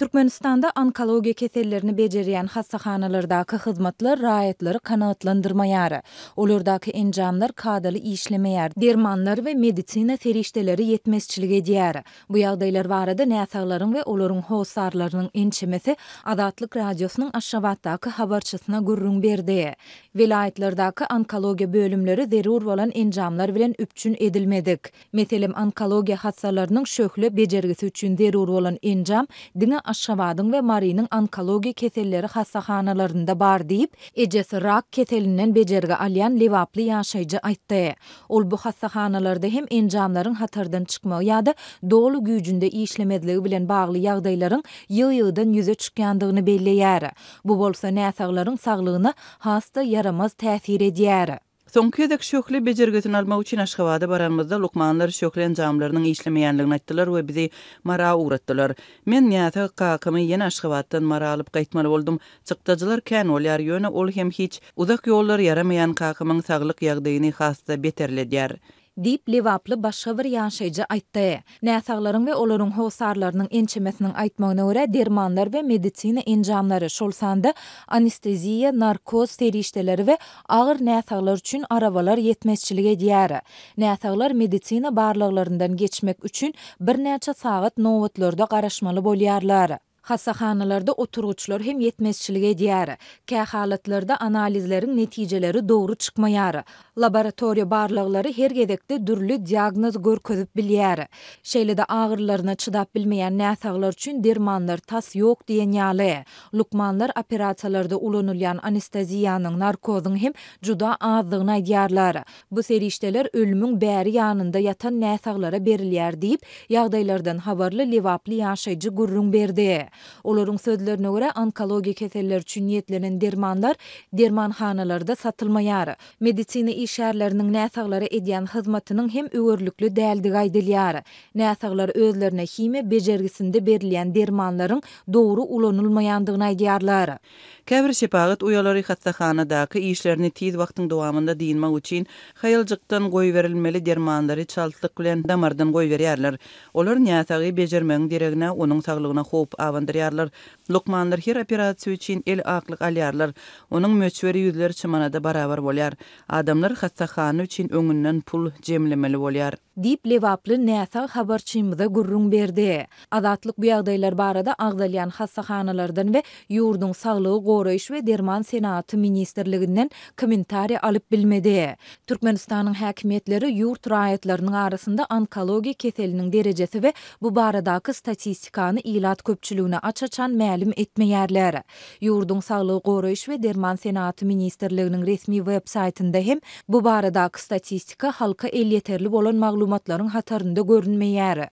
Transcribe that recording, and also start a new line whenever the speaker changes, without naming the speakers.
Türkmenistan'da onkologiya keserlerini beceriyen hassahanalardaki hizmatlar rayetleri kanatlandırmayarı. Olurdaki encamlar kadalı işlemeyar, dermanlar ve meditsina serişteleri yetmezçilik ediyar. Bu yağdaylar varada neyatarların ve olurun hosarlarının inçimesi Adatlık Radyosu'nun aşşabattaki habarçısına gurrun berdi. Velayetlardaki onkologiya bölümleri zerur olan encamlar bilen üpçün edilmedik. Metelim onkologiya hassalarının şöhlü becergisi üçün zerur olan encam, dina aşavadın ve marinin onkologi keselleri khasakhanalarında bar deyip, ecesi rak keselinden becergi alyan levabli yashaycı ayttaya. Ol bu khasakhanalarda hem enjamların hatardan çıkma ya da dolu gücünde işlemezliği bilen bağlı yağdayların yığı-yığıdan yüze çıkandığını belleyara. Bu bolsa nesagların sağlığını hasta yaramaz tethir ediyara.
Sonkedek şöhli bejergetin alma üçin aşgabada baranmyzda lukmanlar şöhlen jamlarning işlemeýänligini aýtdylar we bizi mara uratdylar. Men niýeti kakymy ýene aşgabatdan mara alyp gaýtmaly boldum. Çykdajylar kän olyar ýöne ol hiç uzak ýollar yaramayan kakymyň saglyk ýagdaýyny hasda beterlediyar.
dip livaplı başga bir ýaşajy aýtdy. Näsaglaryň we olaryň howsarlarynyň ençemesiniň aýtmagyna görä dermanlar we medisina enjamlary şol sanda anesteziýa, narkoz terişdeleri we agyr näsaglar üçin arabalar ýetmezçilik edýär. Näsaglar medisina barlyklaryndan geçmek üçin bir näçe sagat nowatlarda garaşmaly bolýarlar. Kasahanalarda oturuçlar hem yetmezçilik ediyar. Kə analizlerin neticeleri doğru çıkmayar. Laboratorio barlıqları her gedekte dürlü diagnoz gör közüp bilyar. Şeyle de ağırlarına çıdap bilmeyen nəsağlar üçün dermanlar tas yok diyen yalı. Lukmanlar operatalarda ulanulyan anesteziyanın narkozun hem cuda azlığına ediyarlar. Bu serişteler ölümün bəri yanında yatan nesaglara berilyar deyip yağdaylardan havarlı livaplı yaşaycı gurrun berdi. Olaryň söhbetlerine görä, onkologi keterler üçin niýetlenen dermanlar dermanhanalarda satylmaýar. Meditsina iş şäherleriniň nätaglary edýän hyzmatynyň hem öwürlikli däldigi aýdylýar. Nätaglar özlerini hyzma bejergisinde berilýän dermanlaryň dogry ulanylmadygyny aýdýarlar.
Käbir şepagyt uýalar hyzmathanadaky işlerini tiz wagtda dowamında diýmek üçin, hyýalçykdan goý berilmeli dermanlary çalşyklak bilen damardan goý berýärler. Olaryň nätagy bejermeň derejesine we onuň saglygyna köp yarlar. Lukmandyr her operasiýa üçin el aqlyk alýarlar. Onuň möçweri ýüzleri çymanada barabar bolýar. Adamlar hassa xany üçin öňünden pul jemlemeli bolýar.
deyib levabli nesaq habarchimida gurrun berdi. Adatlik bu ýagdaýlar barada Ağdalyan hassahanalardan ve Yurdun sağlığı qorayış ve Derman senatı ministrliginden komentari alyp bilmedi. Türkmenistan'ın hakimiyetleri yurt raýatlarynyň arasında onkologi keselinin derecesi ve bu baradakı statistikanı ilat köpçülüğüne açaçan məlim etme yerleri. Yurdun sağlığı qorayış ve Derman senatı ministrliginiň resmi web saytında hem bu baradakı statistika halka el yeterli bolan maglum maglumatlaryň hatarynda görünmeýär.